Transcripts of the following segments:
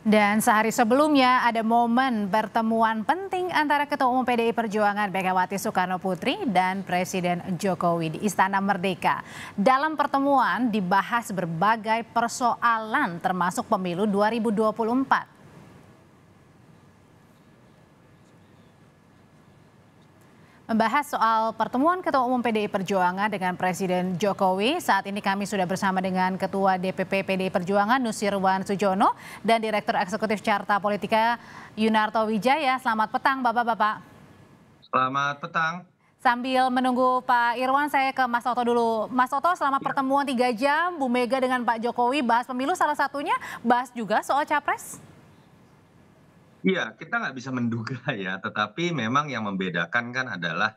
Dan sehari sebelumnya ada momen pertemuan penting antara Ketua Umum PDI Perjuangan Megawati Soekarno Putri dan Presiden Jokowi di Istana Merdeka. Dalam pertemuan dibahas berbagai persoalan termasuk pemilu 2024. membahas soal pertemuan Ketua Umum PDI Perjuangan dengan Presiden Jokowi. Saat ini kami sudah bersama dengan Ketua DPP PDI Perjuangan Nusirwan Sujono dan Direktur Eksekutif Carta Politika Yunarto Wijaya. Selamat petang Bapak-Bapak. Selamat petang. Sambil menunggu Pak Irwan, saya ke Mas Toto dulu. Mas Toto, selama ya. pertemuan tiga jam, Bu Mega dengan Pak Jokowi bahas pemilu salah satunya, bahas juga soal capres? iya kita nggak bisa menduga ya tetapi memang yang membedakan kan adalah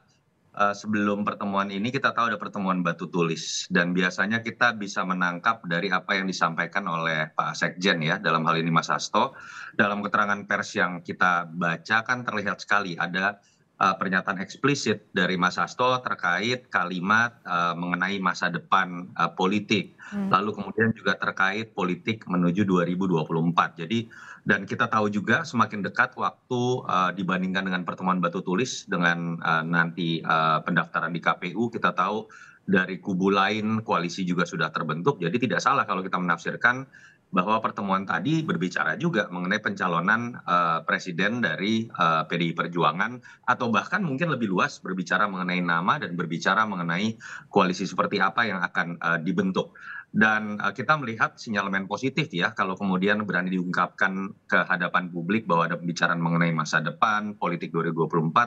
eh, sebelum pertemuan ini kita tahu ada pertemuan batu tulis dan biasanya kita bisa menangkap dari apa yang disampaikan oleh Pak Sekjen ya dalam hal ini Mas Hasto dalam keterangan pers yang kita baca kan terlihat sekali ada Eh, pernyataan eksplisit dari Mas Hasto terkait kalimat eh, mengenai masa depan eh, politik, hmm. lalu kemudian juga terkait politik menuju 2024. Jadi dan kita tahu juga semakin dekat waktu uh, dibandingkan dengan pertemuan batu tulis dengan uh, nanti uh, pendaftaran di KPU, kita tahu dari kubu lain koalisi juga sudah terbentuk. Jadi tidak salah kalau kita menafsirkan bahwa pertemuan tadi berbicara juga mengenai pencalonan eh, presiden dari eh, pdi perjuangan atau bahkan mungkin lebih luas berbicara mengenai nama dan berbicara mengenai koalisi seperti apa yang akan eh, dibentuk dan uh, kita melihat sinyalemen positif ya kalau kemudian berani diungkapkan ke hadapan publik bahwa ada pembicaraan mengenai masa depan politik 2024 hmm.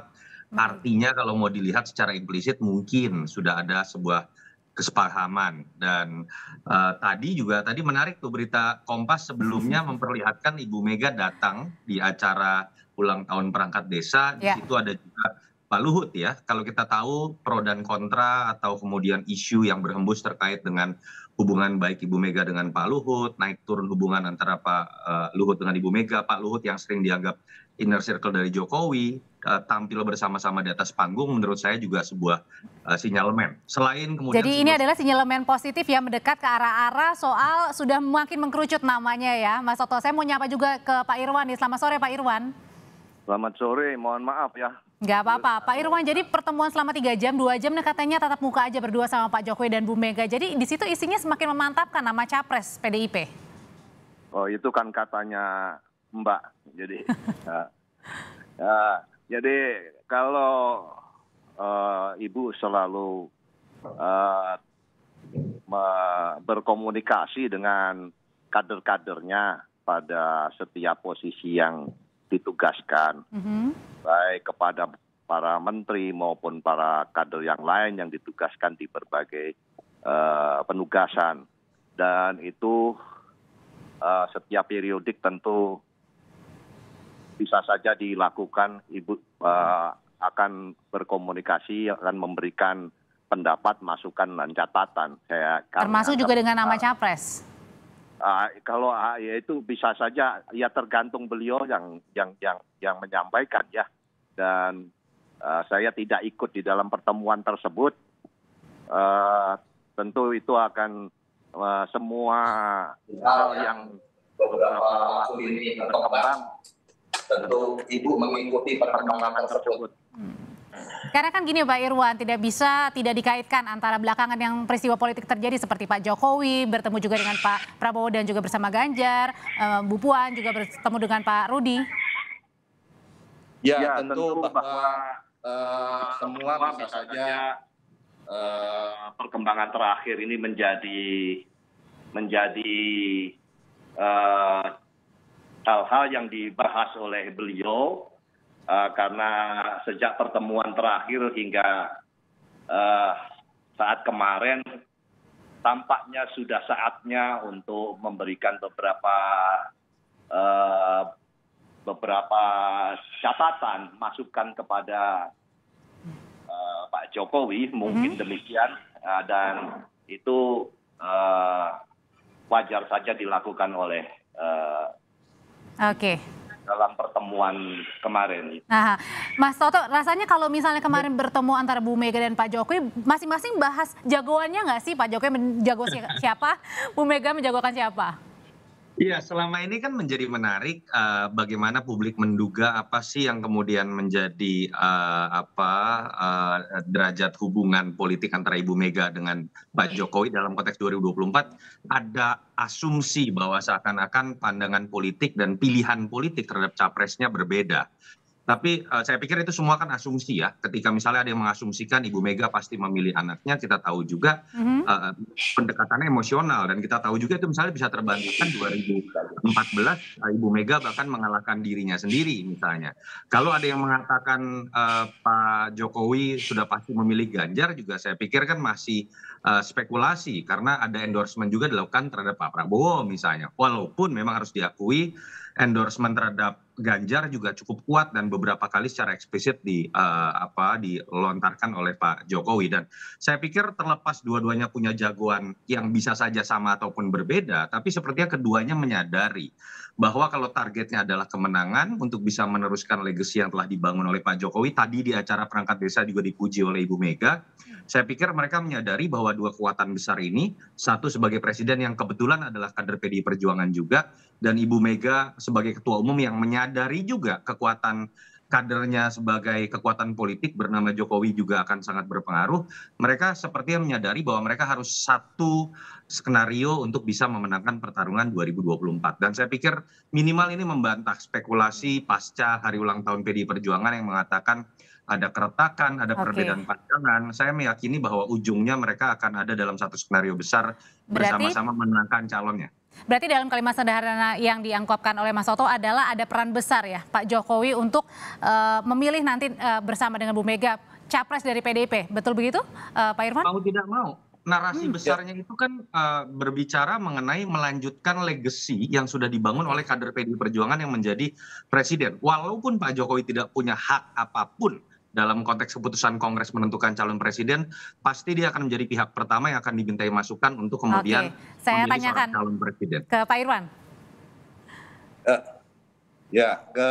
artinya kalau mau dilihat secara implisit mungkin sudah ada sebuah kesepahaman dan eh, tadi juga tadi menarik tuh berita Kompas sebelumnya memperlihatkan Ibu Mega datang di acara ulang tahun perangkat desa di ya. situ ada juga Pak Luhut ya, kalau kita tahu pro dan kontra atau kemudian isu yang berhembus terkait dengan hubungan baik Ibu Mega dengan Pak Luhut, naik turun hubungan antara Pak eh, Luhut dengan Ibu Mega, Pak Luhut yang sering dianggap inner circle dari Jokowi, eh, tampil bersama-sama di atas panggung menurut saya juga sebuah eh, sinyalemen. Selain kemudian Jadi ini adalah sinyalemen positif ya mendekat ke arah-arah soal sudah makin mengkerucut namanya ya. Mas Toto, saya mau nyapa juga ke Pak Irwan nih. Selamat sore Pak Irwan. Selamat sore, mohon maaf ya Gak apa-apa. Pak Irwan, jadi pertemuan selama tiga jam, dua jam, nah katanya tatap muka aja berdua sama Pak Jokowi dan Bu Mega. Jadi di situ isinya semakin memantapkan nama capres PDIP. Oh, itu kan katanya Mbak. Jadi, uh, uh, jadi kalau uh, Ibu selalu uh, berkomunikasi dengan kader-kadernya pada setiap posisi yang ditugaskan mm-hmm. baik kepada para menteri maupun para kader yang lain yang ditugaskan di berbagai uh, penugasan dan itu uh, setiap periodik tentu bisa saja dilakukan ibu uh, akan berkomunikasi akan memberikan pendapat masukan dan catatan saya termasuk juga dengan nama capres Uh, kalau ah, ya itu bisa saja ya tergantung beliau yang yang yang yang menyampaikan ya dan uh, saya tidak ikut di dalam pertemuan tersebut uh, tentu itu akan uh, semua hal yang beberapa waktu ini berkembang tentu ibu mengikuti perkembangan tersebut. Hmm. Karena kan gini Pak Irwan, tidak bisa tidak dikaitkan antara belakangan yang peristiwa politik terjadi seperti Pak Jokowi bertemu juga dengan Pak Prabowo dan juga bersama Ganjar, eh, Bu Puan juga bertemu dengan Pak Rudi. Ya, ya tentu, tentu bahwa, bahwa uh, semua bisa saja uh, perkembangan terakhir ini menjadi menjadi hal-hal uh, hal -hal yang dibahas oleh beliau Eh, karena sejak pertemuan terakhir hingga eh, saat kemarin tampaknya sudah saatnya untuk memberikan beberapa eh, beberapa catatan masukan kepada uh, Pak Jokowi mungkin mm -hmm. demikian uh, dan itu uh, wajar saja dilakukan oleh uh, Oke. Okay dalam pertemuan kemarin. Nah, Mas Toto, rasanya kalau misalnya kemarin ya. bertemu antara Bu Mega dan Pak Jokowi, masing-masing bahas jagoannya nggak sih? Pak Jokowi menjago siapa, Bu Mega menjagokan siapa? ya selama ini kan menjadi menarik eh, bagaimana publik menduga apa sih yang kemudian menjadi eh, apa eh, derajat hubungan politik antara ibu mega dengan pak jokowi dalam konteks 2024. ada asumsi bahwa seakan akan pandangan politik dan pilihan politik terhadap capresnya berbeda tapi eh, saya pikir itu semua kan asumsi ya ketika misalnya ada yang mengasumsikan ibu mega pasti memilih anaknya kita tahu juga mm-hmm. eh, pendekatannya emosional dan kita tahu juga itu misalnya bisa terbantahkan 2014 eh, ibu mega bahkan mengalahkan dirinya sendiri misalnya kalau ada yang mengatakan uh, pak jokowi sudah pasti memilih ganjar juga saya pikir kan masih uh, spekulasi karena ada endorsement juga dilakukan terhadap pak prabowo misalnya walaupun memang harus diakui endorsement terhadap Ganjar juga cukup kuat dan beberapa kali secara eksplisit di uh, apa dilontarkan oleh Pak Jokowi dan saya pikir terlepas dua-duanya punya jagoan yang bisa saja sama ataupun berbeda tapi sepertinya keduanya menyadari bahwa kalau targetnya adalah kemenangan untuk bisa meneruskan legacy yang telah dibangun oleh Pak Jokowi tadi di acara perangkat desa juga dipuji oleh Ibu Mega saya pikir mereka menyadari bahwa dua kekuatan besar ini satu sebagai presiden yang kebetulan adalah kader PDI Perjuangan juga dan Ibu Mega sebagai ketua umum yang menyadari juga kekuatan kadernya sebagai kekuatan politik bernama jokowi juga akan sangat berpengaruh mereka sepertinya menyadari bahwa mereka harus satu skenario untuk bisa memenangkan pertarungan 2024 dan saya pikir minimal ini membantah spekulasi pasca hari ulang tahun PDI Perjuangan yang mengatakan ada keretakan, ada okay. perbedaan pandangan. Saya meyakini bahwa ujungnya mereka akan ada dalam satu skenario besar bersama-sama menangkan calonnya. Berarti dalam kalimat sederhana yang diangkopkan oleh Mas Oto adalah ada peran besar ya Pak Jokowi untuk uh, memilih nanti uh, bersama dengan Bu Mega capres dari PDIP. Betul begitu uh, Pak Irfan? Mau tidak mau. Narasi hmm, besarnya ya. itu kan uh, berbicara mengenai melanjutkan legasi yang sudah dibangun oleh kader PDIP Perjuangan yang menjadi presiden. Walaupun Pak Jokowi tidak punya hak apapun dalam konteks keputusan Kongres menentukan calon presiden, pasti dia akan menjadi pihak pertama yang akan dimintai masukan untuk kemudian Oke. Saya memilih tanyakan calon presiden. Ke Pak Irwan. Uh, ya, ke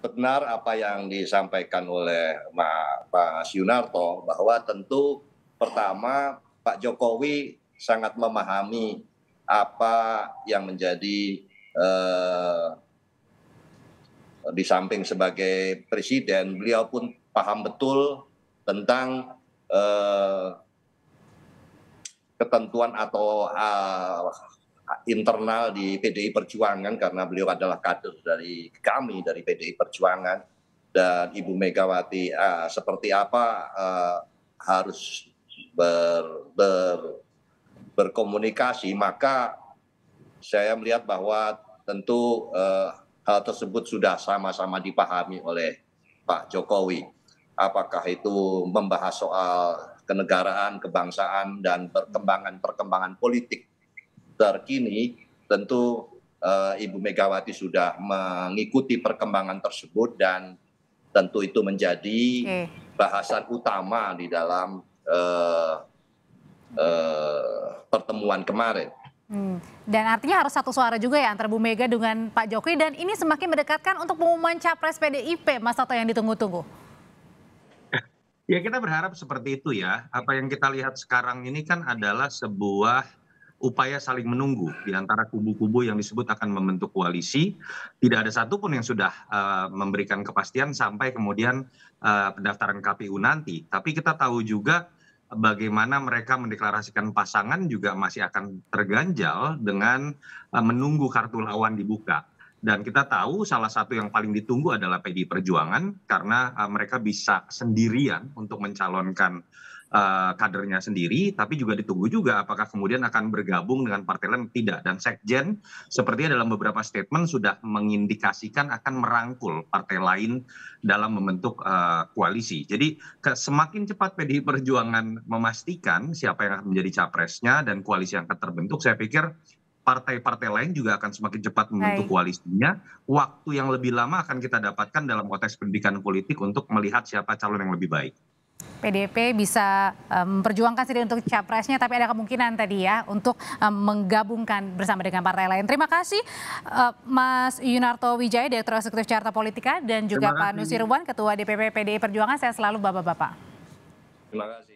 benar apa yang disampaikan oleh Pak Yunarto bahwa tentu pertama Pak Jokowi sangat memahami apa yang menjadi eh, di samping sebagai presiden beliau pun paham betul tentang eh, ketentuan atau eh, internal di PDI Perjuangan karena beliau adalah kader dari kami dari PDI Perjuangan dan Ibu Megawati eh, seperti apa eh, harus ber, ber, berkomunikasi maka saya melihat bahwa tentu eh, hal tersebut sudah sama-sama dipahami oleh Pak Jokowi. Apakah itu membahas soal kenegaraan, kebangsaan, dan perkembangan-perkembangan politik terkini, tentu uh, Ibu Megawati sudah mengikuti perkembangan tersebut dan tentu itu menjadi bahasan utama di dalam uh, uh, pertemuan kemarin. Hmm. Dan artinya harus satu suara juga ya antara Bu Mega dengan Pak Jokowi dan ini semakin mendekatkan untuk pengumuman capres PDIP Mas Toto yang ditunggu-tunggu. Ya kita berharap seperti itu ya. Apa yang kita lihat sekarang ini kan adalah sebuah upaya saling menunggu di antara kubu-kubu yang disebut akan membentuk koalisi. Tidak ada satupun yang sudah uh, memberikan kepastian sampai kemudian uh, pendaftaran KPU nanti. Tapi kita tahu juga bagaimana mereka mendeklarasikan pasangan juga masih akan terganjal dengan e, menunggu kartu lawan dibuka. Dan kita tahu salah satu yang paling ditunggu adalah PDI Perjuangan karena e, mereka bisa sendirian untuk mencalonkan Eh, kadernya sendiri tapi juga ditunggu juga apakah kemudian akan bergabung dengan partai lain tidak dan sekjen sepertinya dalam beberapa statement sudah mengindikasikan akan merangkul partai lain dalam membentuk uh, koalisi jadi ke, semakin cepat PDI Perjuangan memastikan siapa yang akan menjadi capresnya dan koalisi yang akan terbentuk saya pikir partai-partai lain juga akan semakin cepat membentuk Hai. koalisinya. Waktu yang lebih lama akan kita dapatkan dalam konteks pendidikan politik untuk melihat siapa calon yang lebih baik. PDP bisa eh, memperjuangkan um, sendiri untuk capresnya, tapi ada kemungkinan tadi ya untuk um, menggabungkan bersama dengan partai lain. Terima kasih uh, Mas Yunarto Wijaya, Direktur Eksekutif Carta Politika, dan juga Pak Nusirwan, Ketua DPP PDI Perjuangan. Saya selalu bapak-bapak. Terima kasih.